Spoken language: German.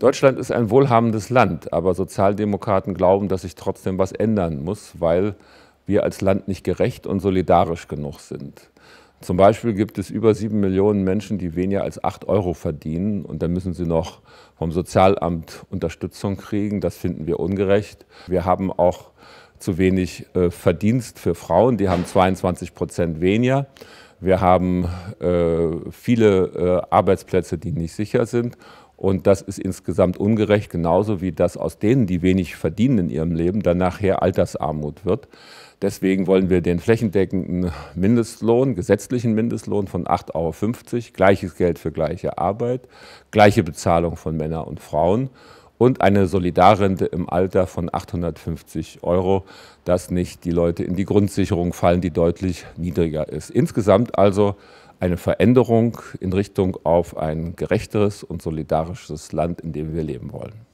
Deutschland ist ein wohlhabendes Land, aber Sozialdemokraten glauben, dass sich trotzdem was ändern muss, weil wir als Land nicht gerecht und solidarisch genug sind. Zum Beispiel gibt es über sieben Millionen Menschen, die weniger als acht Euro verdienen und dann müssen sie noch vom Sozialamt Unterstützung kriegen. Das finden wir ungerecht. Wir haben auch zu wenig äh, Verdienst für Frauen, die haben 22 Prozent weniger. Wir haben äh, viele äh, Arbeitsplätze, die nicht sicher sind. Und das ist insgesamt ungerecht, genauso wie das aus denen, die wenig verdienen in ihrem Leben, dann nachher Altersarmut wird. Deswegen wollen wir den flächendeckenden Mindestlohn, gesetzlichen Mindestlohn von 8,50 Euro, gleiches Geld für gleiche Arbeit, gleiche Bezahlung von Männern und Frauen und eine Solidarrente im Alter von 850 Euro, dass nicht die Leute in die Grundsicherung fallen, die deutlich niedriger ist. Insgesamt also eine Veränderung in Richtung auf ein gerechteres und solidarisches Land, in dem wir leben wollen.